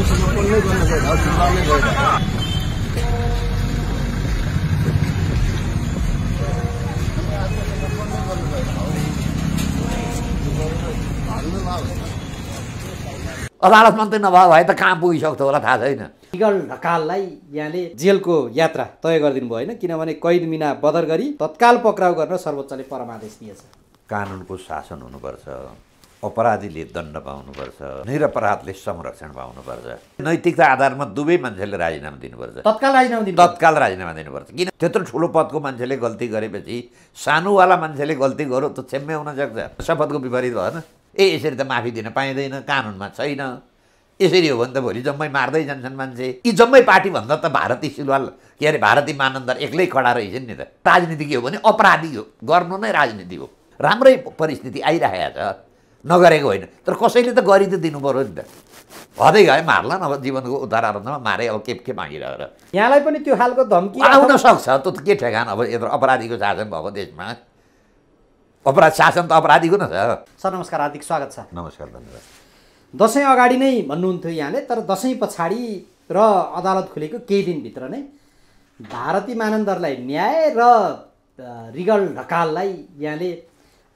आज समर्पण गर्न अदालत मात्रै नभए भए त कहाँ पुगिसक्थ्यो होला थाहा छैन इगल ढकाललाई यहाँले जेलको यात्रा तय गरिदिनु भयो होइन किनभने कैद मिना बदर गरी तत्काल पक्राउ गर्न सर्वोच्चले परमादेश दिएछ कानुनको शासन हुनुपर्छ अपराधीले दण्ड पाउनुपर्छ निरपराधले संरक्षण पाउनुपर्छ नैतिकता आधारमा दुवै मान्छेले राजीनामा दिनुपर्छ तत्काल राजीनामा दिनु तत्काल राजीनामा दिनुपर्छ किन त्यत्रो ठुलो पदको मान्छेले गल्ती गरेपछि सानोवाला मान्छेले गल्ती गर्यो त छेम्मे हुन सक्छ शपथको विपरीत भएन ए यसरी त माफी दिन पाइँदैन कानुनमा छैन यसरी हो भने त भोलि जम्मै मार्दै जान्छन् मान्छे यी जम्मै पार्टीभन्दा त भारतीय सिलवाल के अरे भारतीय मानन्दर एक्लै खडा रहेछ नि त राजनीति के हो भने अपराधी हो गर्नु नै राजनीति हो राम्रै परिस्थिति आइरहेको छ नगरेको होइन तर कसैले त गरी त दिनु पऱ्यो नि त हदै गए मार्ला अब जीवनको उद्धार आनन्दमा मारे अब के के मागिरहेर यहाँलाई पनि त्यो खालको धम्की आउन सक्छ त्यो त के ठेगान अब यत्रो अपराधीको शासन भएको देशमा अपराध शासन त अपराधीको न छ सर नमस्कार हार्दिक स्वागत छ नमस्कार धन्यवाद दसैँ अगाडि नै भन्नुहुन्थ्यो यहाँले तर दसैँ पछाडि र अदालत खुलेको केही दिनभित्र नै भारती मानन्दरलाई न्याय र रिगल ढकाललाई यहाँले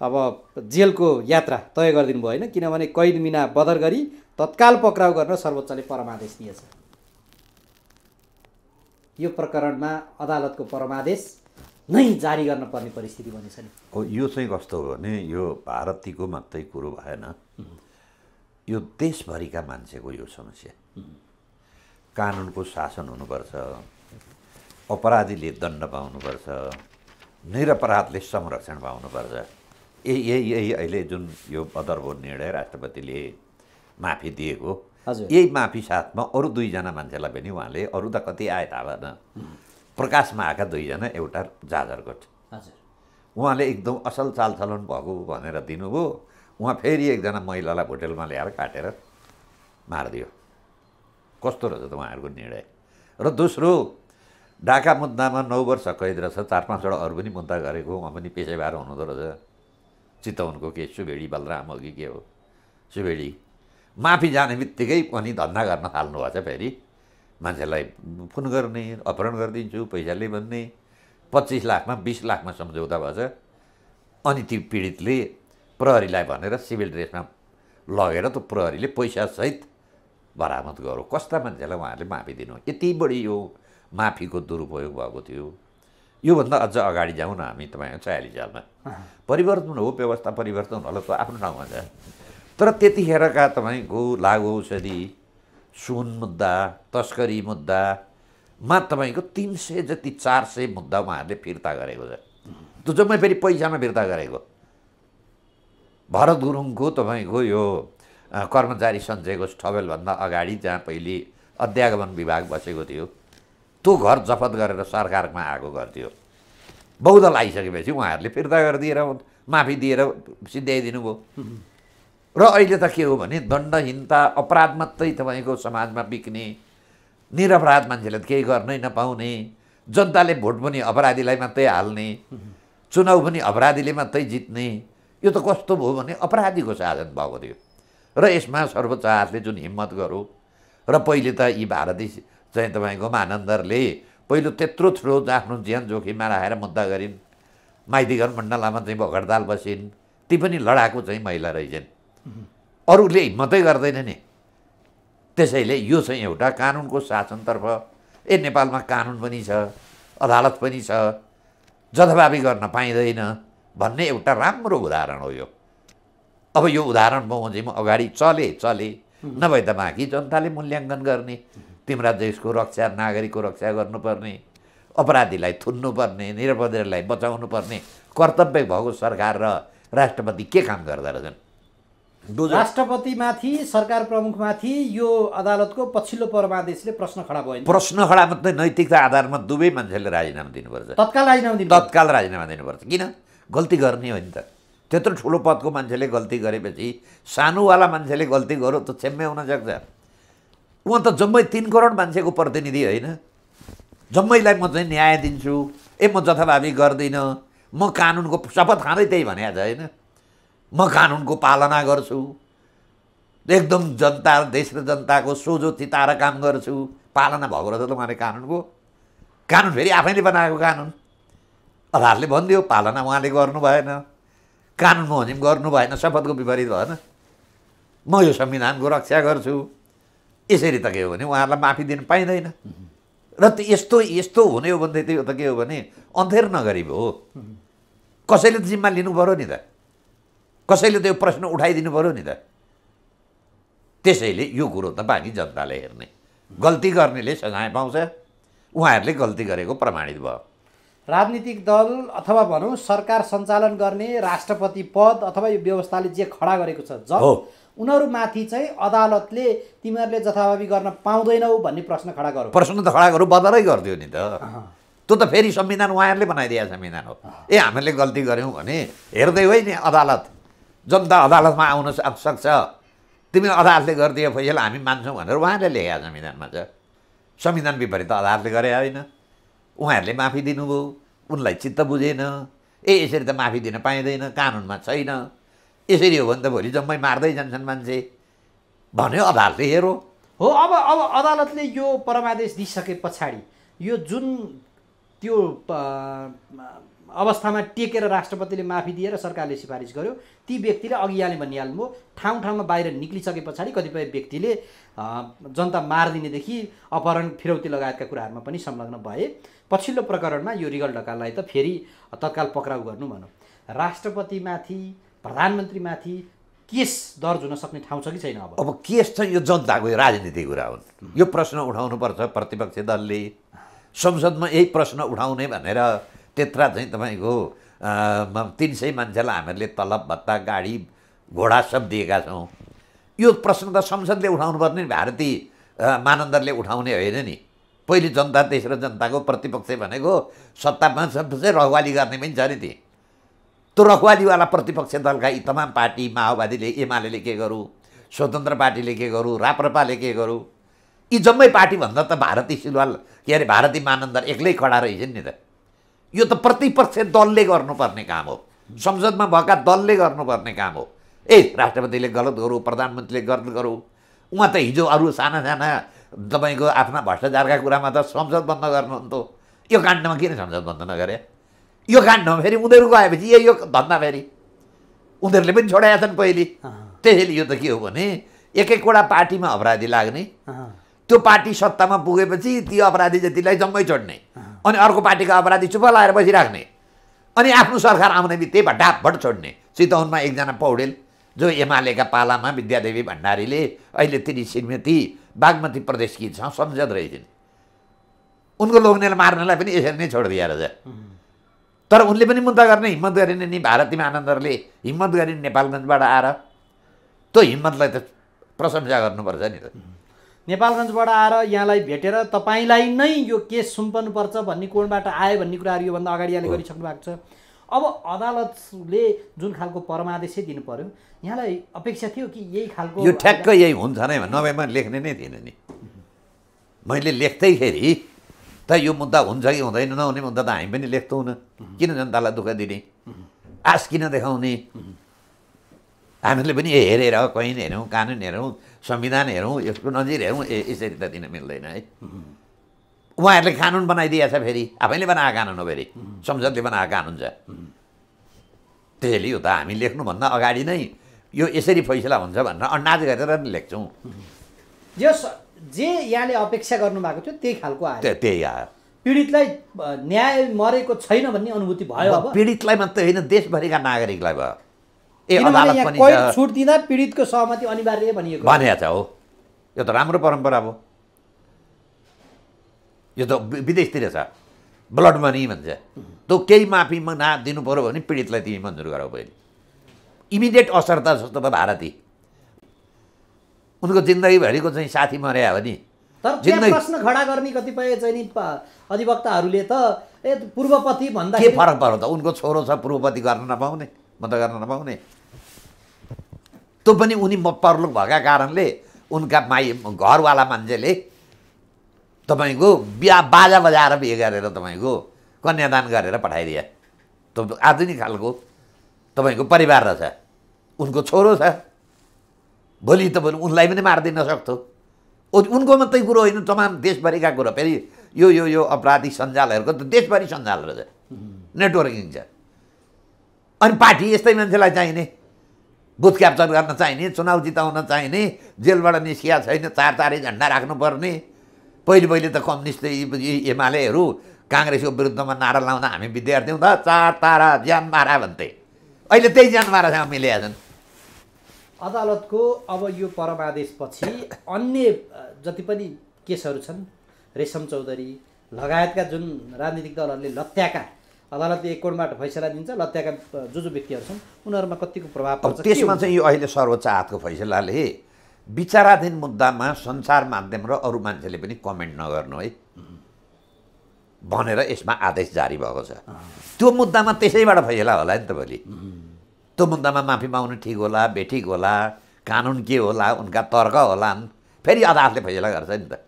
अब जेलको यात्रा तय गरिदिनु भयो होइन किनभने कैद मिना बदर गरी तत्काल पक्राउ गर्न सर्वोच्चले परमादेश दिएछ यो प्रकरणमा अदालतको परमादेश नै जारी गर्न पर्ने परिस्थिति बनेछ नि हो यो चाहिँ कस्तो हो भने यो भारतीको मात्रै कुरो भएन यो देशभरिका मान्छेको यो समस्या कानुनको शासन हुनुपर्छ अपराधीले दण्ड पाउनुपर्छ निरपराधले संरक्षण पाउनुपर्छ यही यही यही अहिले जुन यो बदरको निर्णय राष्ट्रपतिले माफी दिएको यही माफी साथमा अरू दुईजना मान्छेलाई पनि उहाँले अरू त कति आए थाहा भएन प्रकाशमा आएका दुईजना एउटा जाजरकोट हजुर उहाँले एकदम असल चालचलन भएको भनेर दिनुभयो उहाँ फेरि एकजना महिलालाई होटेलमा ल्याएर काटेर मारिदियो कस्तो रहेछ त उहाँहरूको निर्णय र दोस्रो डाका मुद्दामा नौ वर्ष कैद रहेछ चार पाँचवटा अरू पनि मुद्दा गरेको उहाँ पनि पेसेबार हुनुहुँदो रहेछ चितवनको के सुभेडी बलराम अघि के हो सुबेडी माफी जाने बित्तिकै पनि धन्दा गर्न थाल्नु छ फेरि मान्छेलाई फोन गर्ने अपहरण गरिदिन्छु पैसाले भन्ने पच्चिस लाखमा बिस लाखमा सम्झौता भएछ अनि ती पीडितले प्रहरीलाई भनेर सिभिल ड्रेसमा लगेर त्यो प्रहरीले पैसासहित बरामद गरौँ कस्ता मान्छेलाई उहाँहरूले माफी दिनु यति बढी यो माफीको दुरुपयोग भएको थियो योभन्दा अझ अगाडि जाउँ न हामी तपाईँको छयालिस सालमा परिवर्तन हो व्यवस्था परिवर्तन होला त आफ्नो ठाउँमा छ तर त्यतिखेरका तपाईँको लागु औषधि सुन मुद्दा तस्करी मुद्दामा तपाईँको तिन सय जति चार सय मुद्दा उहाँहरूले फिर्ता गरेको छ त्यो जम्मै फेरि पैसामा फिर्ता गरेको भरत गुरुङको तपाईँको यो कर्मचारी सञ्चयको ठबेलभन्दा अगाडि जहाँ पहिले अध्यागमन विभाग बसेको थियो त्यो घर जफत गरेर सरकारमा आएको गर्थ्यो बहुदल आइसकेपछि उहाँहरूले फिर्ता गरिदिएर माफी दिएर सिद्ध्याइदिनु भयो र अहिले त के हो भने दण्डहीनता अपराध मात्रै तपाईँको समाजमा बिक्ने निरपराध मान्छेले त केही गर्नै नपाउने जनताले भोट पनि अपराधीलाई मात्रै हाल्ने चुनाउ पनि अपराधीले मात्रै जित्ने यो त कस्तो भयो भने अपराधीको साधन भएको थियो र यसमा सर्वोच्च जुन हिम्मत गरौँ र पहिले त यी भारतीय चाहिँ तपाईँको मानन्दरले पहिलो त्यत्रो ठुलो आफ्नो ज्यान जोखिममा राखेर मुद्दा गरिन् माइतीघर मण्डलामा चाहिँ भगडताल बसिन् ती पनि लडाएको चाहिँ महिला रहेछन् अरूले हिम्मतै गर्दैन नि त्यसैले यो चाहिँ एउटा कानुनको शासनतर्फ ए नेपालमा कानुन पनि छ अदालत पनि छ जथाभावी गर्न पाइँदैन भन्ने एउटा राम्रो उदाहरण हो यो अब यो उदाहरण म चाहिँ म अगाडि चले चले नभए त बाँकी जनताले मूल्याङ्कन गर्ने तिम्रा देशको रक्षा नागरिकको रक्षा गर्नुपर्ने अपराधीलाई थुन्नुपर्ने निरपराधीलाई पर्ने कर्तव्य भएको सरकार र राष्ट्रपति के काम गर्दा रहेछन् राष्ट्रपतिमाथि सरकार प्रमुखमाथि यो अदालतको पछिल्लो परमादेशले प्रश्न खडा भयो प्रश्न खडा मात्रै नैतिकता आधारमा दुवै मान्छेले राजीनामा दिनुपर्छ तत्काल राजीनामा दिनु तत्काल राजीनामा दिनुपर्छ किन गल्ती गर्ने हो नि त त्यत्रो ठुलो पदको मान्छेले गल्ती गरेपछि सानोवाला मान्छेले गल्ती गर्यो त क्षम्य हुन सक्छ उहाँ त जम्मै तिन करोड मान्छेको प्रतिनिधि होइन जम्मैलाई म चाहिँ न्याय दिन्छु ए म जथाभावी गर्दिनँ म कानुनको शपथ खाँदै त्यही भने छ होइन म कानुनको पालना गर्छु एकदम जनता देश र जनताको सोझो चिताएर काम गर्छु पालना भएको रहेछ त उहाँले कानुनको कानुन फेरि आफैले बनाएको कानुन अदालतले भनिदियो पालना उहाँले गर्नु भएन कानुन म पनि गर्नु भएन शपथको विपरीत भएन म यो संविधानको रक्षा गर्छु यसरी त के हो भने उहाँहरूलाई माफी दिन पाइँदैन र त्यो यस्तो यस्तो हुने हो भनेदेखि त्यो त के हो भने अन्धेर नगरी हो कसैले त जिम्मा लिनु पऱ्यो नि त कसैले त यो प्रश्न उठाइदिनु पऱ्यो नि त त्यसैले यो कुरो त बाँकी जनताले हेर्ने गल्ती गर्नेले सजाय पाउँछ उहाँहरूले गल्ती गरेको प्रमाणित भयो राजनीतिक दल अथवा भनौँ सरकार सञ्चालन गर्ने राष्ट्रपति पद अथवा यो व्यवस्थाले जे खडा गरेको छ जब उनीहरूमाथि चाहिँ अदालतले तिमीहरूले जथाभावी गर्न पाउँदैनौ भन्ने प्रश्न खडा गरौ प्रश्न त खडा गरौँ बदलै गरिदियो नि त त्यो त फेरि संविधान उहाँहरूले बनाइदिए संविधान हो ए हामीले गल्ती गऱ्यौँ भने हेर्दै होइन नि अदालत जनता अदालतमा आउन सक्छ तिमी अदालतले गरिदियो फैसला हामी मान्छौँ भनेर उहाँले लेखा संविधानमा छ संविधान विपरीत अदालतले गरे होइन उहाँहरूले माफी दिनुभयो उनलाई चित्त बुझेन ए यसरी त माफी दिन पाइँदैन कानुनमा छैन यसरी हो भने त भोलि जम्मै मार्दै जान्छन् मान्छे भन्यो अदालतले हेरो हो अब अब अदालतले यो परमादेश दिइसके पछाडि यो जुन त्यो अवस्थामा टेकेर राष्ट्रपतिले माफी दिएर सरकारले सिफारिस गर्यो ती व्यक्तिले अघि यहाँले भनिहाल्नुभयो ठाउँ ठाउँमा बाहिर निक्लिसके पछाडि कतिपय व्यक्तिले जनता मारिदिनेदेखि अपहरण फिरौती लगायतका कुराहरूमा पनि संलग्न भए पछिल्लो प्रकरणमा यो रिगल ढकाललाई त फेरि तत्काल पक्राउ गर्नु भनौँ राष्ट्रपतिमाथि प्रधानमन्त्रीमाथि केस दर्ज हुन सक्ने ठाउँ छ कि छैन अब अब केस छ यो जनताको यो राजनीतिक कुरा हो यो प्रश्न उठाउनुपर्छ प्रतिपक्षी दलले संसदमा यही प्रश्न उठाउने भनेर त्यत्रा चाहिँ तपाईँको तिन सय मान्छेलाई हामीहरूले तलब भत्ता गाडी घोडा सब दिएका छौँ यो प्रश्न त संसदले उठाउनु उठाउनुपर्ने भारतीय मानन्दरले उठाउने होइन नि पहिले जनता देश र जनताको प्रतिपक्ष भनेको सत्तामा चाहिँ रखवाली गर्ने पनि छ नि थिए त्यो रखवालीवाला प्रतिपक्ष दलका यी तमाम पार्टी माओवादीले एमाले के गरौँ स्वतन्त्र पार्टीले के गरौँ राप्रपाले के गरौँ यी जम्मै पार्टीभन्दा त भारतीय सिलवाल के अरे भारतीय मानन्दर एक्लै खडा रहेछन् नि त यो त प्रतिपक्ष दलले गर्नुपर्ने काम हो संसदमा भएका दलले गर्नुपर्ने काम हो ए राष्ट्रपतिले गलत गरौँ प्रधानमन्त्रीले गलत गरौँ उहाँ त हिजो अरू साना साना तपाईँको आफ्ना भ्रष्टाचारका कुरामा त संसद बन्द गर्नुहुन्थ्यो यो काण्डमा किन संसद बन्द नगरे यो काण्डमा फेरि उनीहरू गएपछि यो यो धन्दा फेरि उनीहरूले पनि छोडाएका छन् पहिले त्यसैले यो त के हो भने एक एकवटा पार्टीमा अपराधी लाग्ने त्यो पार्टी सत्तामा पुगेपछि ती अपराधी जतिलाई जम्मै छोड्ने अनि अर्को पार्टीका अपराधी चुप लाएर बसिराख्ने अनि आफ्नो सरकार आउने बित्तिकै ढापभट छोड्ने चितवनमा एकजना पौडेल जो एमालेका पालामा विद्यादेवी भण्डारीले अहिले तिनी श्रीमती बागमती प्रदेश कि छ सम्झत रहेछन् उनको लोग्नेलाई मार्नलाई पनि यसरी नै छोडिदिएर छ तर उनले पनि मुद्दा गर्ने हिम्मत गरेन नि भारती महानन्दरले हिम्मत गरेन नेपालगञ्जबाट आएर त्यो हिम्मतलाई त प्रशंसा गर्नुपर्छ नि त नेपालगञ्जबाट आएर यहाँलाई भेटेर तपाईँलाई नै यो केस सुम्पनुपर्छ भन्ने कोणबाट आयो भन्ने कुराहरू योभन्दा अगाडि यहाँले गरिसक्नु भएको छ अब अदालतले जुन खालको परमादेशै दिनु पर्यो यहाँलाई अपेक्षा थियो कि यही खालको यो ठ्याक्कै यही हुन्छ नै नभएमा लेख्ने नै थिएन नि मैले लेख्दैखेरि त यो मुद्दा हुन्छ कि हुँदैन नहुने मुद्दा त हामी पनि लेख्दैनौँ किन जनतालाई दुःख दिने आश किन देखाउने हामीले पनि हेरेर कहीँ हेरौँ कानुन हेरौँ संविधान हेरौँ यसको नजिर हेरौँ ए यसरी त दिन मिल्दैन है उहाँहरूले कानुन बनाइदिएको छ फेरि आफैले बनाएको कानुन हो फेरि संसदले बनाएको कानुन छ त्यसैले यो त हामी लेख्नुभन्दा अगाडि नै यो यसरी फैसला हुन्छ भनेर अन्नाज गरेर लेख्छौँ जस जे यहाँले अपेक्षा गर्नुभएको थियो त्यही खालको आयो त्यही आयो पीडितलाई न्याय मरेको छैन भन्ने अनुभूति भयो अब पीडितलाई मात्रै होइन देशभरिका नागरिकलाई भयो ए अदालत पनि छुट दिँदा पीडितको सहमति अनिवार्य भनिएको भनिएको छ हो यो त राम्रो परम्परा हो यो त विदेशतिर छ ब्लड मनी भन्छ तँ केही माफी ना दिनु पऱ्यो भने पीडितलाई तिमी मन्जुर गराउ पहिले इमिडिएट असर त जस्तो त भारती उनको जिन्दगीभरिको चाहिँ साथी मर्या हो नि तर प्रश्न खडा गर्ने कतिपय चाहिँ नि अधिवक्ताहरूले त ए पूर्वपति भन्दा के फरक पर्यो त उनको छोरो छ पूर्वपति गर्न नपाउने म त गर्न नपाउने तँ पनि उनी म परलोक भएका कारणले उनका माइ घरवाला मान्छेले तपाईँको बिहा बाजा बजाएर बिहे गरेर तपाईँको कन्यादान गरेर पठाइदिए त आधुनिक खालको तपाईँको परिवार रहेछ उनको छोरो छ भोलि त उनलाई पनि मारिदिन सक्थ्यो उनको मात्रै कुरो होइन तमाम देशभरिका कुरो फेरि यो यो यो अपराधी सञ्जालहरूको त देशभरि सञ्जाल रहेछ नेटवर्किङ छ अनि पार्टी यस्तै मान्छेलाई चाहिने बुथ क्याप्चर गर्न चाहिने चुनाव जिताउन चाहिने जेलबाट निस्किया छैन चार चारै झन्डा राख्नुपर्ने पहिले पहिले त कम्युनिस्ट एमालेहरू काङ्ग्रेसको विरुद्धमा नारा लाउँदा हामी विद्यार्थी हुँदा चार तारा ज्यान मारा भन्थे अहिले त्यही ज्यान मारासँग मिलेका छन् अदालतको अब यो परमादेशपछि अन्य जति पनि केसहरू छन् रेशम चौधरी लगायतका जुन राजनीतिक दलहरूले लत्याका अदालतले एक कोणबाट फैसला दिन्छ लत्याका जो जो व्यक्तिहरू छन् उनीहरूमा कतिको प्रभाव पर्छ त्यसमा चाहिँ यो अहिले सर्वोच्च हातको फैसलाले विचाराधीन मुद्दामा सञ्चार माध्यम र अरू मान्छेले पनि कमेन्ट नगर्नु है भनेर यसमा आदेश जारी भएको छ त्यो मुद्दामा त्यसैबाट फैसला होला नि त भोलि त्यो मुद्दामा माफी माग्नु ठिक होला बेठिक होला कानुन के होला उनका तर्क होलान् फेरि अदालतले फैसला गर्छ नि त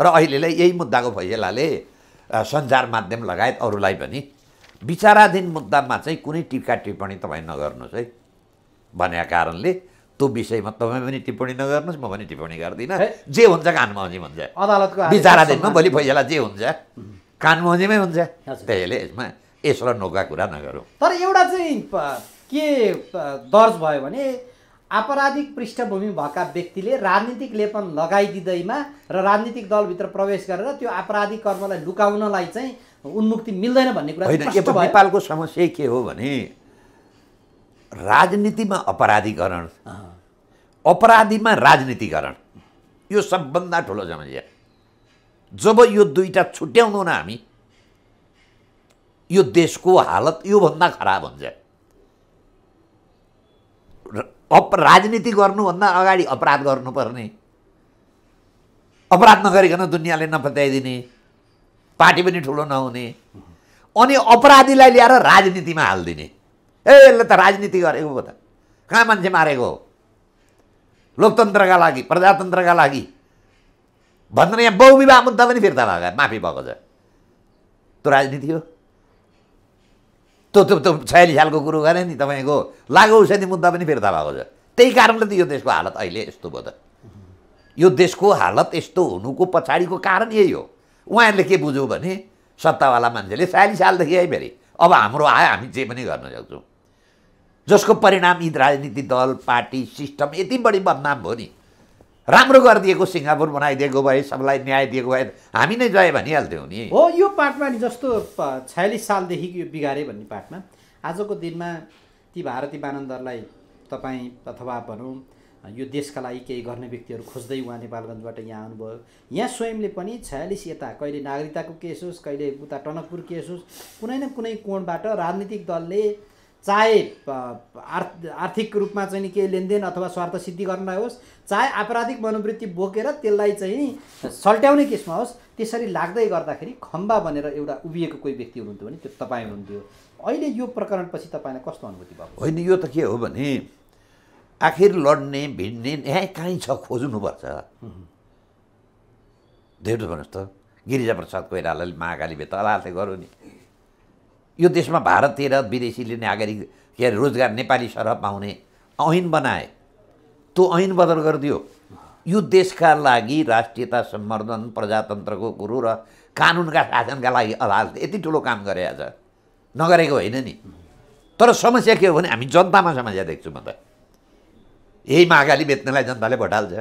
र अहिलेलाई यही मुद्दाको फैसलाले सञ्चार माध्यम लगायत अरूलाई पनि विचाराधीन मुद्दामा चाहिँ कुनै टिका टिप्पणी तपाईँ नगर्नुहोस् है भनेका कारणले त्यो विषयमा तपाईँ पनि टिप्पणी नगर्नुहोस् म पनि टिप्पणी गर्दिनँ जे हुन्छ कानमाउजी भन्छ अदालतको विचाराधीनमा भोलि फैसला जे हुन्छ कानमाउजीमै हुन्छ त्यसैले यसमा यसलाई नोका कुरा नगरौँ तर एउटा चाहिँ के दर्ज भयो भने आपराधिक पृष्ठभूमि भएका व्यक्तिले राजनीतिक लेपन लगाइदिँदैमा र राजनीतिक दलभित्र प्रवेश गरेर त्यो आपराधिक कर्मलाई लुकाउनलाई चाहिँ उन्मुक्ति मिल्दैन भन्ने कुरा नेपालको समस्या के हो भने राजनीतिमा अपराधीकरण अपराधीमा राजनीतिकरण यो सबभन्दा ठुलो समस्या जब यो दुईवटा न हामी यो देशको हालत योभन्दा खराब हुन्छ अप राजनीति गर्नुभन्दा अगाडि अपराध गर्नुपर्ने अपराध नगरिकन दुनियाँले नपत्याइदिने पार्टी पनि ठुलो नहुने अनि अपराधीलाई ल्याएर राजनीतिमा हालिदिने ए यसले त राजनीति गरेको हो त कहाँ मान्छे मारेको हो लोकतन्त्रका लागि प्रजातन्त्रका लागि भन्दैन यहाँ बहुविवाह मुद्दा पनि फिर्ता भएको माफी भएको छ त्यो राजनीति हो त्यो त्यो त्यो छयालिस सालको कुरो गरेँ नि तपाईँको लागु औषधि मुद्दा पनि फिर्ता भएको छ त्यही कारणले त यो देशको हालत अहिले यस्तो भयो त यो देशको हालत यस्तो हुनुको पछाडिको कारण यही हो उहाँहरूले के बुझ्यो भने सत्तावाला मान्छेले छयालिस सालदेखि है फेरि अब हाम्रो आयो हामी जे पनि गर्न सक्छौँ जसको परिणाम यी राजनीति दल पार्टी सिस्टम यति बढी बदनाम भयो नि राम्रो गरिदिएको सिङ्गापुर बनाइदिएको भए सबलाई न्याय दिएको भए हामी नै जय भनिहाल्थ्यौँ नि हो यो पार्टमा नि जस्तो छयालिस सालदेखि यो बिगारे भन्ने पार्टमा आजको दिनमा ती भारती मानन्दरलाई तपाईँ अथवा भनौँ यो देशका लागि केही गर्ने व्यक्तिहरू खोज्दै उहाँ नेपालगञ्जबाट यहाँ आउनुभयो यहाँ स्वयंले पनि छयालिस यता कहिले नागरिकताको केस होस् कहिले उता टनकपुर केस होस् कुनै न कुनै कोणबाट राजनीतिक दलले चाहे आर्थ आर्थिक रूपमा चाहिँ नि केही लेनदेन अथवा स्वार्थ सिद्धि गर्न होस् चाहे आपराधिक मनोवृत्ति बोकेर त्यसलाई चाहिँ सल्ट्याउने केसमा होस् त्यसरी लाग्दै गर्दाखेरि खम्बा बनेर एउटा उभिएको कोही व्यक्ति हुनुहुन्थ्यो भने त्यो तपाईँ हुनुहुन्थ्यो अहिले यो प्रकरणपछि तपाईँलाई कस्तो अनुभूति भयो होइन यो त के हो भने आखिर लड्ने भिड्ने यहाँ कहीँ छ खोज्नुपर्छ धेर भन्नुहोस् त गिरिजाप्रसाद कोइरालाले महाकाली भेट अलाले गर्यो नि यो देशमा भारततिर विदेशीले नागरिक के अरे रोजगार नेपाली सरह पाउने ऐन बनाए त्यो ऐन बदल गरिदियो यो देशका लागि राष्ट्रियता सम्वर्धन प्रजातन्त्रको कुरो र कानुनका शासनका लागि अदालतले यति ठुलो काम गरे आज नगरेको होइन नि तर समस्या के हो भने हामी जनतामा समस्या देख्छु म त यही महाकाली बेच्नेलाई जनताले भटाल्छ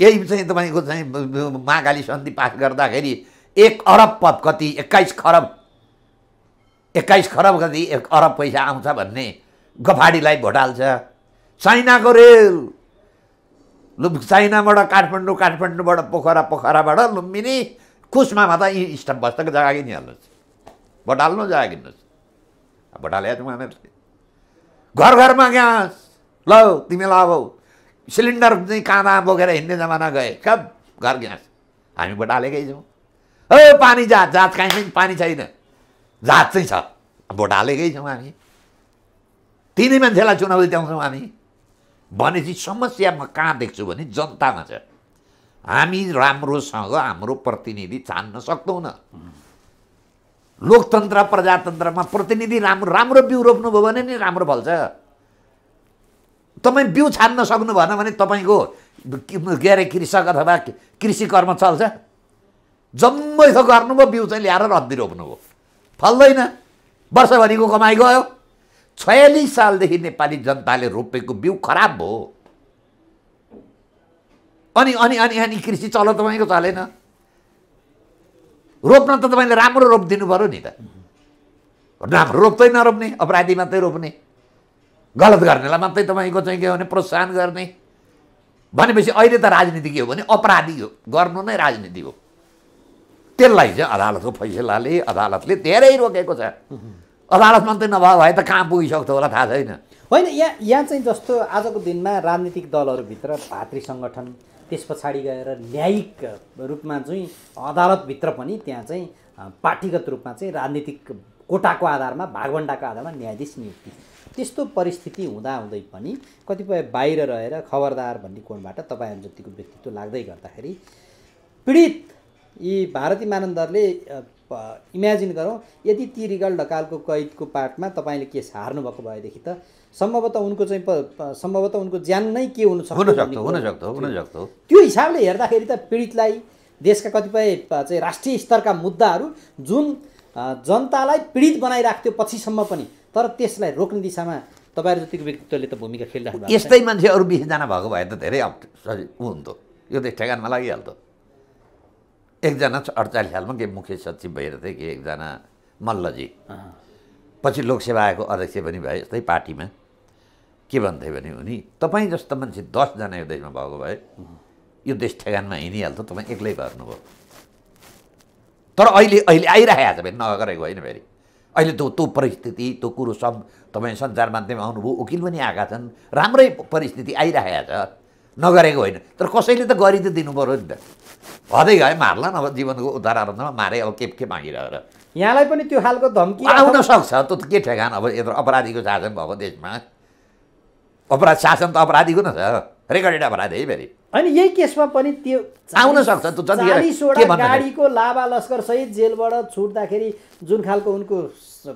यही चाहिँ तपाईँको चाहिँ महाकाली सन्धि पास गर्दाखेरि एक अरब पद कति एक्काइस खरब एक्काइस खरब कति एक अरब पैसा आउँछ भन्ने गफाडीलाई भोट हाल्छ चाइनाको रेल लु चाइनाबाट काठमाडौँ काठमाडौँबाट पोखरा पोखराबाट लुम्बिनी कुसमा माता यी स्टप बस्दाको जग्गा किनिहाल्नुहोस् भोट हाल्नु जग्गा किन्नुहोस् भोट हाले उहाँहरूले घर घरमा ग्यास ल तिमीलाई अब सिलिन्डर चाहिँ काँदा बोकेर हिँड्ने जमाना गए कब घर ग्यास हामी भोट हालेकै छौँ हो पानी जात जात काहीँ पनि पानी छैन जात चाहिँ छ भोट हालेकै छौँ हामी तिनै मान्छेलाई चुनाव जित्याउँछौँ हामी भनेपछि समस्या म कहाँ देख्छु भने जनतामा छ हामी राम्रोसँग हाम्रो प्रतिनिधि छान्न सक्दैनौँ लोकतन्त्र प्रजातन्त्रमा प्रतिनिधि राम्रो राम्रो बिउ रोप्नुभयो भने नि राम्रो फल्छ तपाईँ बिउ छान्न सक्नु भएन भने तपाईँको के अरे कृषक अथवा कृषि कर्म चल्छ जम्मै त गर्नुभयो बिउ चाहिँ ल्याएर रद्दी रोप्नुभयो फल्दैन वर्षभरिको कमाइ गयो छयालिस सालदेखि नेपाली जनताले रोपेको बिउ खराब भयो अनि अनि अनि अनि कृषि चलो तपाईँको चलेन रोप्न त तपाईँले राम्रो रोपिदिनु पऱ्यो नि त राम्रो रोप्दै नरोप्ने अपराधी मात्रै रोप्ने गलत गर्नेलाई मात्रै तपाईँको चाहिँ के हो भने प्रोत्साहन गर्ने भनेपछि अहिले त राजनीति के हो भने अपराधी हो गर्नु नै राजनीति हो त्यसलाई चाहिँ अदालतको फैसलाले अदालतले धेरै रोकेको छ अदालत मात्रै नभए भए त कहाँ पुगिसक्थ्यो होला थाहा छैन होइन यहाँ यहाँ चाहिँ जस्तो आजको दिनमा राजनीतिक दलहरूभित्र भातृ सङ्गठन त्यस पछाडि गएर न्यायिक रूपमा चाहिँ अदालतभित्र पनि त्यहाँ चाहिँ पार्टीगत रूपमा चाहिँ राजनीतिक कोटाको आधारमा भागवण्डाको आधारमा न्यायाधीश नियुक्ति त्यस्तो परिस्थिति हुँदाहुँदै पनि कतिपय बाहिर रहेर खबरदार भन्ने कोणबाट तपाईँहरू जतिको व्यक्तित्व लाग्दै गर्दाखेरि पीडित यी भारती मानन्दरले इमेजिन गरौँ यदि ती रिगल ढकालको कैदको पाठमा तपाईँले केस हार्नुभएको भएदेखि त सम्भवतः उनको चाहिँ सम्भवतः उनको ज्यान नै के हुन सक्छ त्यो हिसाबले हेर्दाखेरि त पीडितलाई देशका कतिपय चाहिँ राष्ट्रिय स्तरका मुद्दाहरू जुन जनतालाई पीडित बनाइराख्थ्यो पछिसम्म पनि तर त्यसलाई रोक्ने दिशामा तपाईँहरू जतिको व्यक्तित्वले त भूमिका खेलिराख्नु यस्तै मान्छे अरू बिसजना भएको भए त धेरै सजिलो हुन्थ्यो यो त ठेगानमा लागिहाल्थ्यो एकजना अडचालिस सालमा के मुख्य सचिव भएर थिएँ कि एकजना मल्लजी पछि लोकसेवा आएको अध्यक्ष पनि भए यस्तै पार्टीमा के भन्थे भने उनी तपाईँ जस्तो मान्छे दसजना यो देशमा भएको भए यो देश ठेगानमा हिँडिहाल्छ तपाईँ एक्लै गर्नुभयो तर अहिले अहिले आइरहेको छ भने नगरेको होइन फेरि अहिले त्यो त्यो परिस्थिति त्यो कुरो सब तपाईँ सञ्चार माध्यम आउनुभयो वकिल पनि आएका छन् राम्रै परिस्थिति आइरहेको छ नगरेको होइन तर कसैले त गरी त दिनु पऱ्यो नि त भदै गए मार्ला अब जीवनको उद्धार मारे अब के के मागिरहेर यहाँलाई पनि त्यो खालको धम्की आउन सक्छ त्यो त के ठेगान अब यत्रो अपराधीको शासन भएको देशमा अपराध शासन त अपराधीको न छ रेकर्डेड अपराध है फेरि अनि यही केसमा पनि त्यो आउन सक्छ गाडीको लाभा लस्कर सहित जेलबाट छुट्दाखेरि जुन खालको उनको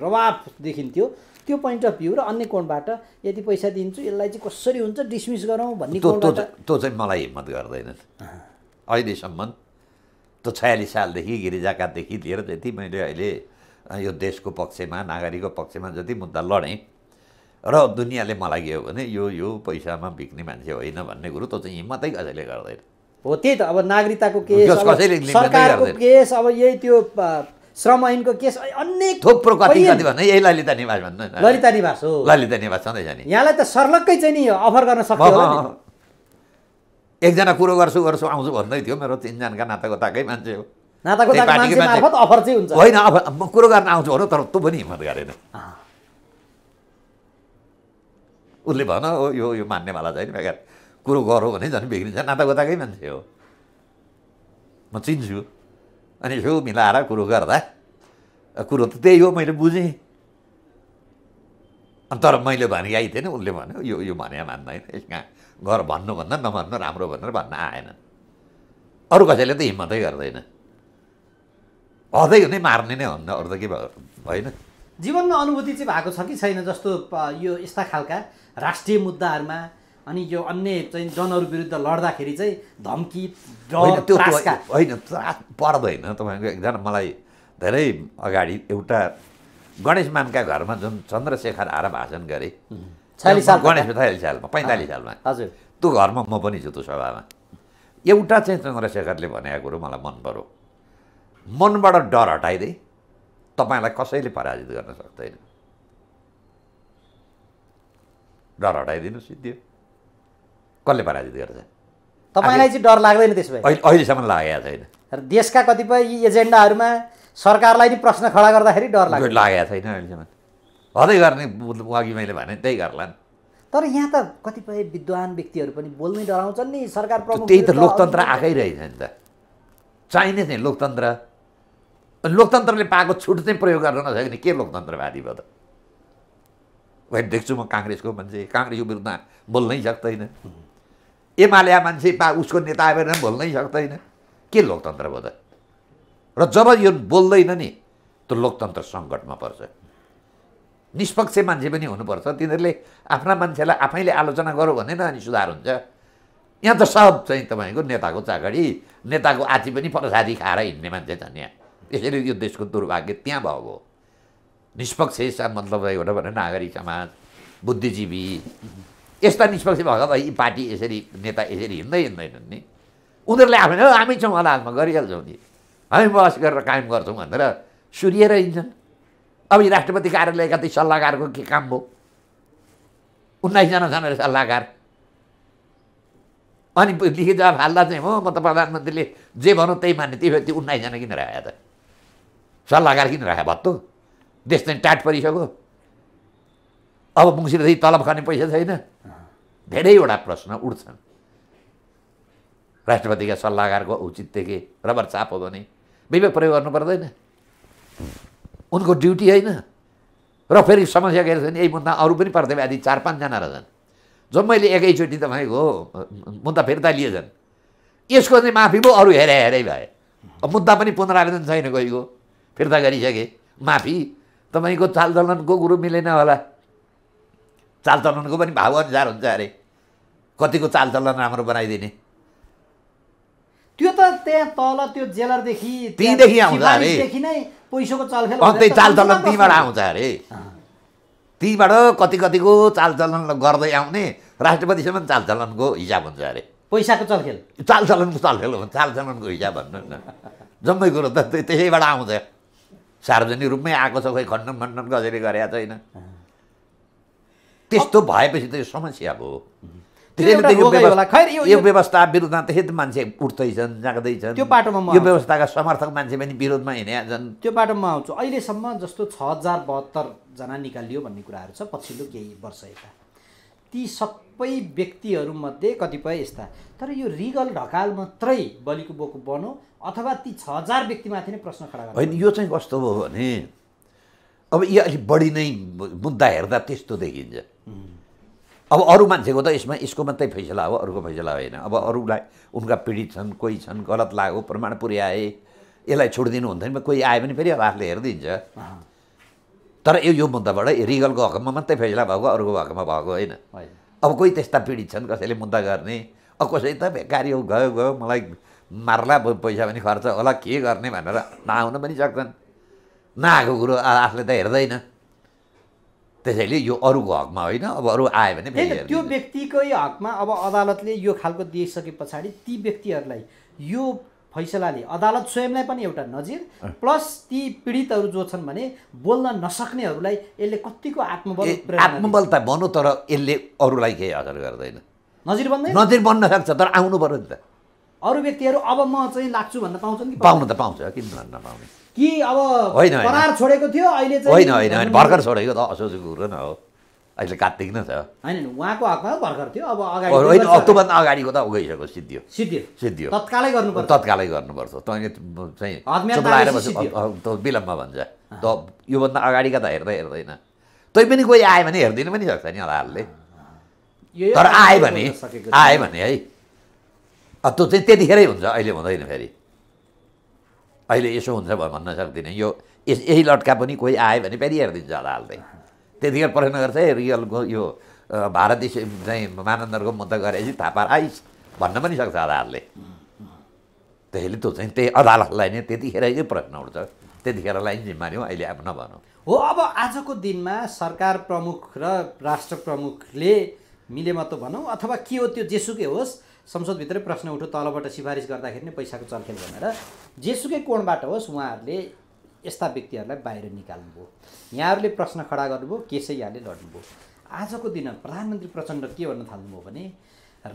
रवाफ देखिन्थ्यो त्यो पोइन्ट अफ भ्यू र अन्य कोणबाट यदि पैसा दिन्छु यसलाई चाहिँ कसरी हुन्छ डिसमिस गरौँ भन्ने त्यो चाहिँ मलाई हिम्मत गर्दैन अहिलेसम्म त्यो छयालिस सालदेखि गिरिजाकादेखि लिएर जति मैले अहिले यो देशको पक्षमा नागरिकको पक्षमा जति मुद्दा लडेँ र दुनियाँले मलाई के हो भने यो यो पैसामा बिक्ने मान्छे होइन भन्ने कुरो त्यो चाहिँ हिम्मतै कसैले गर्दैन हो त्यही त अब नागरिकताको केस सरकारको केस अब यही त्यो श्रम ऐनको केस अनेक थोक कति भन्नु यही ललिता निवास भन्नु ललिता निवास हो ललिता निवास छँदैछ नि यहाँलाई त सर्लक्कै चाहिँ नि अफर गर्न सक्छ एकजना कुरो गर्छु गर्छु आउँछु भन्दै थियो मेरो तिनजनाका नातागोताकै मान्छे हो नातागोताको अफर चाहिँ हुन्छ होइन अफर कुरो गर्न आउँछु हो तर तँ पनि हिम्मत गरेन उसले भन हो यो यो मान्नेवाला छैन बेकार कुरो गरौँ भने झन् बिग्रिन्छ नातागोताकै मान्छे हो म चिन्छु अनि यसो मिलाएर कुरो गर्दा कुरो त त्यही हो मैले बुझेँ अनि तर मैले भने आइ थिएन उसले भन्यो यो यो भने मान्दैन यसमा घर भन्नुभन्दा नभन्नु राम्रो भनेर भन्न आएन अरू कसैले त हिम्मतै गर्दैन अझै हुने मार्ने नै भन्नु अरू त के भएन जीवनमा अनुभूति चाहिँ भएको छ कि छैन जस्तो यो यस्ता खालका राष्ट्रिय मुद्दाहरूमा अनि यो अन्य चाहिँ जनहरू विरुद्ध लड्दाखेरि चाहिँ धम्की त्यो होइन पर्दैन तपाईँको एकजना मलाई धेरै अगाडि एउटा गणेश मानका घरमा जुन चन्द्रशेखर आएर भाषण गरे साल गणेश छयालिस सालमा पैँतालिस सालमा हजुर त्यो घरमा म पनि छु त्यो सभामा एउटा चाहिँ चन्द्रशेखरले भनेको कुरो मलाई मन पऱ्यो मनबाट डर हटाइदिए तपाईँलाई कसैले पराजित गर्न सक्दैन डर हटाइदिनु सिद्धियो कसले पराजित गर्छ तपाईँलाई चाहिँ डर लाग्दैन त्यसो भए अहिले अहिलेसम्म लागेको छैन र देशका कतिपय यी एजेन्डाहरूमा सरकारलाई नि प्रश्न खडा गर्दाखेरि डर लाग्छ लागेको छैन अहिलेसम्म अझै गर्ने अघि मैले भने त्यही गर्लान् तर यहाँ त कतिपय विद्वान व्यक्तिहरू पनि बोल्नै डराउँछन् नि सरकार प्रमुख त्यही त लोकतन्त्र आएकै रहेछ नि त चाहिने चाहिँ लोकतन्त्र लोकतन्त्रले पाएको छुट चाहिँ प्रयोग गर्न नसक्ने के लोकतन्त्रवादी भयो त देख्छु म काङ्ग्रेसको मान्छे काङ्ग्रेसको विरुद्धमा बोल्नै सक्दैन एमाले मान्छे पा उसको नेता आएर पनि बोल्नै सक्दैन के लोकतन्त्र भयो त र जब यो बोल्दैन नि त लोकतन्त्र सङ्कटमा पर्छ निष्पक्ष मान्छे पनि हुनुपर्छ तिनीहरूले आफ्ना मान्छेलाई आफैले आलोचना गरौँ भने अनि सुधार हुन्छ यहाँ त सब चाहिँ तपाईँको नेताको चाकडी नेताको आची पनि प्रसादी खाएर हिँड्ने मान्छे छन् यहाँ यसरी यो देशको दुर्भाग्य त्यहाँ भएको हो निष्पक्ष मतलब एउटा भने नागरिक समाज बुद्धिजीवी यस्ता निष्पक्ष भएको त यी पार्टी यसरी नेता यसरी हिँड्दै हिँड्दैनन् नि उनीहरूले आफ्नो हामी छौँ अदालतमा गरिहाल्छौँ नि हामी बहस गरेर कायम गर्छौँ भनेर सुरिएर हिँड्छन् अब यी राष्ट्रपति कार्यालयका ती सल्लाहकारको के काम भयो उन्नाइसजना छन् अरे सल्लाहकार अनि लिखित जवाब हाल्दा चाहिँ हो म त प्रधानमन्त्रीले जे भनौँ त्यही मान्ने त्यही व्यक्ति उन्नाइसजना किन राखे त सल्लाहकार किन राख्यो भत्तो देश चाहिँ टाट परिसक्यो अब मुङ्सिरदेखि तलब खाने पैसा छैन धेरैवटा प्रश्न उठ्छन् राष्ट्रपतिका सल्लाहकारको औचित्य के रबर चाप हो भने विवेक प्रयोग गर्नु पर्दैन उनको ड्युटी होइन र फेरि समस्या के रहेछ भने यही मुद्दा अरू पनि आदि चार पाँचजना रहेछन् जो मैले एकैचोटि तपाईँको मुद्दा फिर्ता लिएछन् यसको चाहिँ माफी पो अरू हेरे हेरे भए मुद्दा पनि पुनरावेदन छैन कोहीको फिर्ता गरिसके माफी तपाईँको चालचलनको कुरो मिलेन होला चालचलनको पनि भाव अनुसार हुन्छ अरे कतिको चालचलन राम्रो बनाइदिने त्यो त त्यहाँ तल त्यो जेलरदेखि त्यहीँदेखि आउँछ अरे नै पैसाको चलखेल त्यही चालचलन त्यहीँबाट आउँछ अरे त्यहीँबाट कति कतिको चालचलन गर्दै आउने राष्ट्रपतिसम्म चालचलनको हिसाब हुन्छ अरे पैसाको चलखेल चालचलनको चलखेल हो चालचलनको हिसाब भन्नु न जम्मै कुरो त त्यसैबाट आउँछ सार्वजनिक रूपमै आएको छ खोइ खण्डन मण्डन कसैले गरेका छैन त्यस्तो भएपछि त यो समस्या भयो यो व्यवस्था त त्यसै मान्छे उठ्दैछन् जाँदैछन् त्यो बाटोमा यो व्यवस्थाका समर्थक मान्छे पनि विरोधमा छन् त्यो बाटोमा आउँछु अहिलेसम्म जस्तो छ हजार बहत्तरजना निकालियो भन्ने कुराहरू छ पछिल्लो केही वर्ष यता ती सबै व्यक्तिहरूमध्ये कतिपय यस्ता तर यो रिगल ढकाल मात्रै बलिको बोको बनो अथवा ती छ हजार व्यक्तिमाथि नै प्रश्न खडा होइन यो चाहिँ कस्तो भयो भने अब यो अलिक बढी नै मुद्दा हेर्दा त्यस्तो देखिन्छ अब अरू मान्छेको त यसमा यसको मात्रै फैसला हो अरूको फैसला होइन अब अरूलाई उनका पीडित छन् कोही छन् गलत लाग्यो प्रमाण पुर्याए यसलाई छोडिदिनु हुन्थ्यो कोही आयो भने फेरि आफूले हेरिदिन्छ तर यो यो मुद्दाबाट रिगलको हकमा मात्रै फैसला भएको अरूको हकमा भएको होइन अब कोही त्यस्ता पीडित छन् कसैले मुद्दा गर्ने अब कसै त बेकारी गयो गयो मलाई मार्ला पैसा पनि खर्च होला के गर्ने भनेर नआउन पनि सक्छन् नआएको कुरो आफूले त हेर्दैन त्यसैले यो अरूको हकमा होइन अब अरू आयो भने त्यो व्यक्तिकै हकमा अब अदालतले यो खालको दिइसके पछाडि ती व्यक्तिहरूलाई यो फैसलाले अदालत स्वयंलाई पनि एउटा नजिर प्लस ती पीडितहरू जो छन् भने बोल्न नसक्नेहरूलाई यसले कतिको आत्मबल आत्मबल त भनौँ तर यसले अरूलाई केही असर गर्दैन नजिर बन्दैन नजिर बन्न सक्छ तर आउनु पऱ्यो नि त अरू व्यक्तिहरू अब म चाहिँ लाग्छु भन्न पाउँछन् कि पाउनु त पाउँछ किन भन्न पाउने कि अब होइन छोडेको थियो अहिले चाहिँ होइन होइन होइन भर्खर छोडेको त असोजको कुरो न हो अहिले कार्तिक नै छ होइन उहाँको हकमा भर्खर थियो अब अगाडि होइन त्योभन्दा अगाडिको त गइसक्यो सिद्धियो सिद्धियो सिद्धियो तत्कालै गर्नुपर्छ तत्कालै गर्नुपर्छ तैँले चाहिँ विलम्ब भन्छ त योभन्दा अगाडिका त हेर्दै हेर्दैन तै पनि कोही आयो भने हेरिदिनु पनि सक्छ नि अदालतले तर आयो भने आयो भने है त्यो चाहिँ त्यतिखेरै हुन्छ अहिले हुँदैन फेरि अहिले यसो हुन्छ भन्न सक्दिनँ यो यस यही लट्का पनि कोही आयो भने फेरि हेरिदिन्छ होला हाल्दै त्यतिखेर प्रश्न गर्छ है रियलको यो भारतीय चाहिँ मानन्दरको मुद्दा गरेपछि थाहा आइस भन्न पनि सक्छ अदालतले त्यसैले त्यसले त्यो चाहिँ त्यही अदालतलाई नै त्यतिखेरै प्रश्न उठ्छ त्यतिखेरलाई जिम्मा लिउँ अहिले अब नभनौँ हो अब आजको दिनमा सरकार प्रमुख र राष्ट्र प्रमुखले मिलेमतो भनौँ अथवा के हो त्यो जेसुकै होस् संसदभित्रै प्रश्न उठो तलबाट सिफारिस गर्दाखेरि नै पैसाको चलखेल भनेर जेसुकै कोणबाट होस् उहाँहरूले यस्ता व्यक्तिहरूलाई बाहिर निकाल्नुभयो यहाँहरूले प्रश्न खडा गर्नुभयो केसै यहाँले लड्नुभयो आजको दिन प्रधानमन्त्री प्रचण्ड के भन्न थाल्नुभयो भने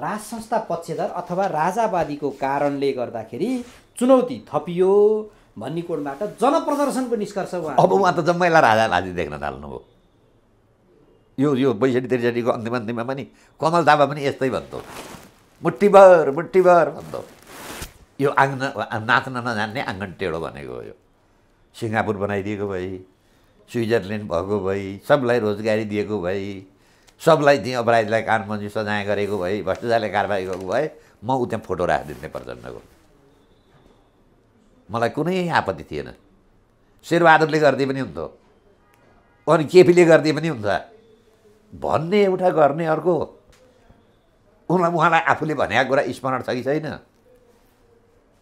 राज संस्था पक्षधर अथवा राजावादीको कारणले गर्दाखेरि चुनौती थपियो भन्ने कोणबाट जनप्रदर्शनको निष्कर्ष अब उहाँ त जम्मैलाई राजा राजी देख्न थाल्नुभयो यो यो बैसठी त्रिसठीको अन्तिम अन्तिममा पनि कमल थापा पनि यस्तै भन्थ्यो मुट्ठीभर मुट्ठीभर भन्दो यो आङ्गन नाच्न नजान्ने आँगन टेढो भनेको हो यो सिङ्गापुर बनाइदिएको भई स्विजरल्यान्ड भएको भई सबलाई रोजगारी दिएको भई सबलाई दिएँ अपराधीलाई कानमन्जी सजाय गरेको भए भ्रष्टाचारले कारबाही गरेको भए म ऊ त्यहाँ फोटो राखिदिन्थेँ प्रचण्डको मलाई कुनै आपत्ति थिएन शेरबहादुरले गरिदिए पनि हुन्थ्यो अनि केपीले गरिदिए पनि हुन्छ भन्ने एउटा गर्ने अर्को उनलाई उहाँलाई आफूले भनेको कुरा स्मरण छ कि छैन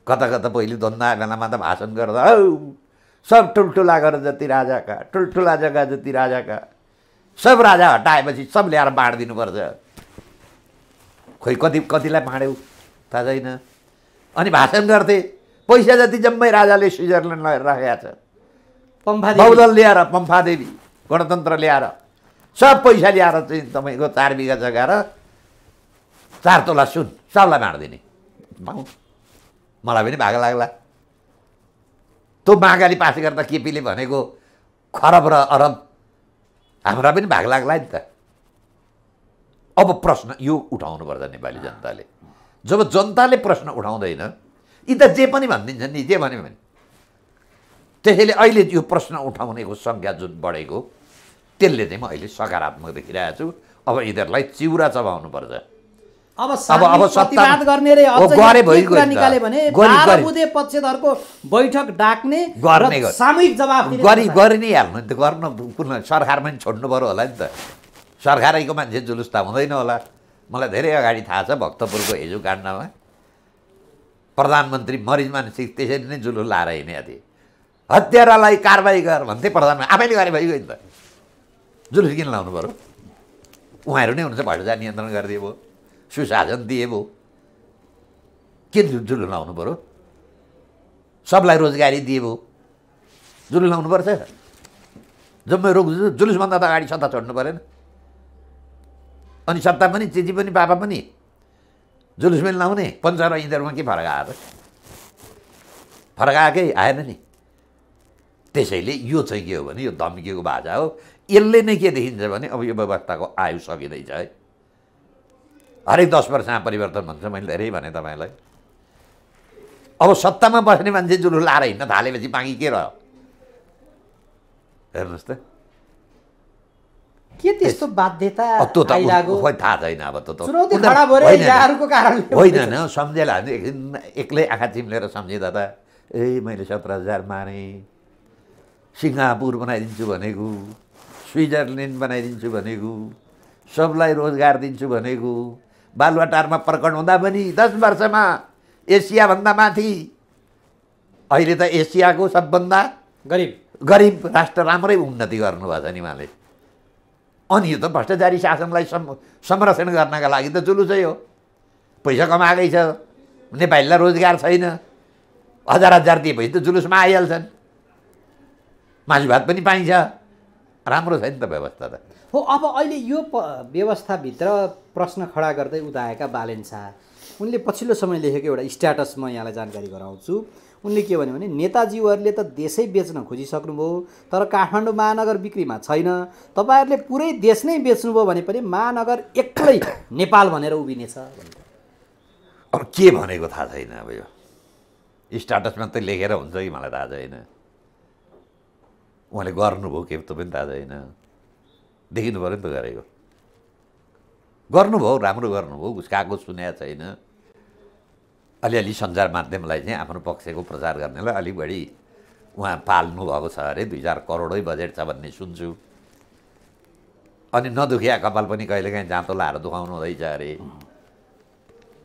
कता कता पहिले दन्दा बेलामा त भाषण गर्दा हौ सब ठुल्ठुला गरेर जति राजाका ठुल्ठुला जग्गा जति राजाका सब राजा हटाएपछि सब ल्याएर बाँडिदिनुपर्छ खोइ कति कतिलाई बाँड्यौ थाहा छैन अनि भाषण गर्थे पैसा जति जम्मै राजाले स्विजरल्यान्ड लगेर राखेका छ पम्फा बौदल ल्याएर पम्फादेवी गणतन्त्र ल्याएर सब पैसा ल्याएर चाहिँ तपाईँको चार बिघा जग्गा र चार तोला सुन सबलाई बाँडिदिने मलाई पनि भाग लाग्ला त्यो मागाली पास गर्दा केपीले भनेको खरब र अरब हाम्रा पनि भाग लाग्ला नि त अब प्रश्न यो उठाउनु उठाउनुपर्छ नेपाली जनताले जब जनताले प्रश्न उठाउँदैन यी त जे पनि भनिदिन्छन् नि जे भन्यो भने त्यसैले अहिले यो प्रश्न उठाउनेको सङ्ख्या जुन बढेको त्यसले चाहिँ म अहिले सकारात्मक देखिरहेको छु अब यिनीहरूलाई चिउरा चबाउनु पर्छ अब अब प्रतिवाद गर्ने रे निकाले भने बाह्र बुधे बैठक डाक्ने र सामूहिक जवाब गरि नै हाल्नु त गर्न सरकारमा नि छोड्नु पऱ्यो होला नि त सरकारैको मान्छे जुलुस त हुँदैन होला मलाई धेरै अगाडि थाहा छ भक्तपुरको हिजो काण्डमा प्रधानमन्त्री मरिज मान्छे त्यसरी नै जुलुस लाएर हिँडेका थिए हत्यारालाई कारवाही गर भन्थे प्रधानमन्त्री आफैले गरे भइगयो नि त जुलुस किन लाउनु पऱ्यो उहाँहरू नै हुनुहुन्छ भट्टा नियन्त्रण गरिदिए भयो सुशासन दिए भयो के लाउनु पऱ्यो सबलाई रोजगारी दिए भयो लाउनु पर्छ जम्मै रोग जुलुसभन्दा त अगाडि सत्ता छोड्नु परेन अनि सत्ता पनि चिजी पनि पापा पनि जुलुस पनि लाउने पञ्च र यिनीहरूमा के फरक आएर त फरक आएकै आएन नि त्यसैले यो चाहिँ के हो भने यो धम्कीको भाषा हो यसले नै के देखिन्छ भने अब यो व्यवस्थाको आयु सकिँदैछ है हरेक दस वर्षमा परिवर्तन भन्छ मैले धेरै भने तपाईँलाई अब सत्तामा बस्ने मान्छे जुलु लाएर हिँड्न थालेपछि बाँकी के रह्यो हेर्नुहोस् त के त्यस्तो बाध्यता खोइ थाहा छैन अब त होइन सम्झेला एकछिन एक्लै आँखा चिम्लेर सम्झिँदा त ए मैले सत्र हजार मारेँ सिङ्गापुर बनाइदिन्छु भनेको स्विजरल्यान्ड बनाइदिन्छु भनेको सबलाई रोजगार दिन्छु भनेको बालुवाटारमा प्रकट हुँदा पनि दस वर्षमा एसियाभन्दा माथि अहिले त एसियाको सबभन्दा गरिब गरिब राष्ट्र राम्रै उन्नति गर्नुभएको छ नि उहाँले अनि यो त भ्रष्टाचारी शासनलाई सम् संरक्षण गर्नका लागि त जुलुसै हो पैसा कमाएकै छ नेपालीलाई रोजगार छैन हजार हजार दिएपछि त जुलुसमा आइहाल्छन् मासु भात पनि पाइन्छ राम्रो छ नि त व्यवस्था त हो अब अहिले यो प व्यवस्थाभित्र प्रश्न खडा गर्दै उदाएका बालेन शाह उनले पछिल्लो समय लेखेको एउटा स्ट्याटस म यहाँलाई जानकारी गराउँछु उनले के भन्यो भने नेताजीहरूले त देशै बेच्न खोजिसक्नुभयो तर काठमाडौँ महानगर बिक्रीमा छैन तपाईँहरूले पुरै देश नै बेच्नुभयो भने पनि महानगर एक्लै नेपाल भनेर उभिनेछ अब के भनेको थाहा छैन अब यो स्ट्याटसमा मात्रै लेखेर हुन्छ कि मलाई थाहा छैन उहाँले गर्नुभयो के त पनि थाहा छैन देखिनु पऱ्यो नि त गरेको गर्नुभयो राम्रो गर्नुभयो उसकाएको सुनेको छैन अलिअलि सञ्चार माध्यमलाई चाहिँ आफ्नो पक्षको प्रचार गर्नेलाई अलिक बढी उहाँ पाल्नु भएको छ अरे दुई चार करोडै बजेट छ भन्ने सुन्छु अनि नदुखिया कपाल पनि कहिलेकाहीँ जाँतो लाएर दुखाउनु हुँदैछ अरे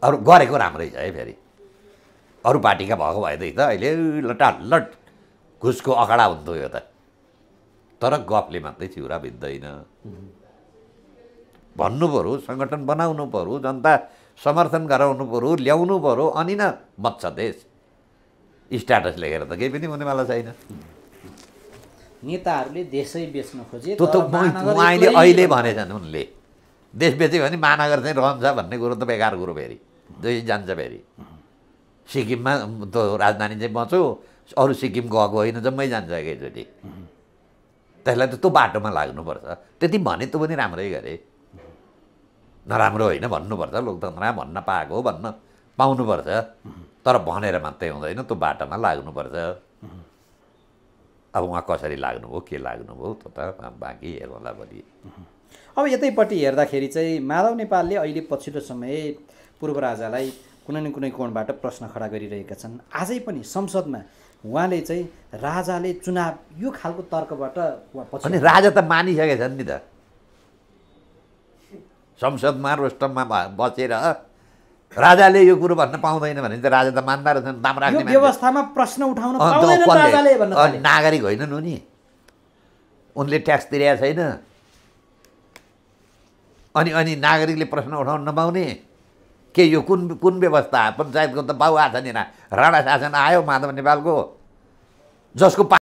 अरू गरेको राम्रै छ है फेरि अरू पार्टीका भएको भएदेखि त अहिले लट घुसको अखडा हुन्थ्यो यो त तर गफले मात्रै चिउरा भिज्दैन भन्नु पऱ्यो सङ्गठन बनाउनु पऱ्यो जनता समर्थन गराउनु पऱ्यो ल्याउनु पऱ्यो अनि न मच्छ देश स्ट्याटस लेखेर त केही पनि हुनेवाला छैन नेताहरूले देशै बेच्न खोजे त्यो त उहाँले अहिले भनेछन् उनले देश बेच्यो भने महानगर चाहिँ रहन्छ भन्ने कुरो त बेकार कुरो फेरि दुई जान्छ फेरि सिक्किममा त्यो राजधानी चाहिँ बच्यो अरू सिक्किम गएको होइन जम्मै जान्छ एकैचोटि त्यसलाई त त्यो बाटोमा लाग्नुपर्छ त्यति भने त पनि राम्रै गरे नराम्रो होइन भन्नुपर्छ लोकतन्त्र भन्न पाएको हो भन्न पाउनुपर्छ तर भनेर मात्रै हुँदैन त्यो बाटोमा लाग्नुपर्छ अब उहाँ कसरी लाग्नुभयो के लाग्नुभयो त्यो त बाँकी हेरौँला भोलि अब यतैपट्टि हेर्दाखेरि चाहिँ माधव नेपालले अहिले पछिल्लो समय पूर्व राजालाई कुनै न कुनै कोणबाट प्रश्न खडा गरिरहेका छन् आजै पनि संसदमा उहाँले चाहिँ राजाले चुनाव यो खालको तर्कबाट अनि राजा त मानिसकेका छन् नि त संसदमा रोस्टममा बसेर राजाले यो कुरो भन्न पाउँदैन भने त राजा त मान्दा रहेछन् दाम राख्ने व्यवस्थामा प्रश्न उठाउन नागरिक होइनन् नि उनले ट्याक्स तिरेको छैन अनि अनि नागरिकले प्रश्न उठाउन नपाउने के यो कुन कुन व्यवस्था पञ्चायतको त बाउ आछ नि राणा शासन आयो माधव नेपालको जसको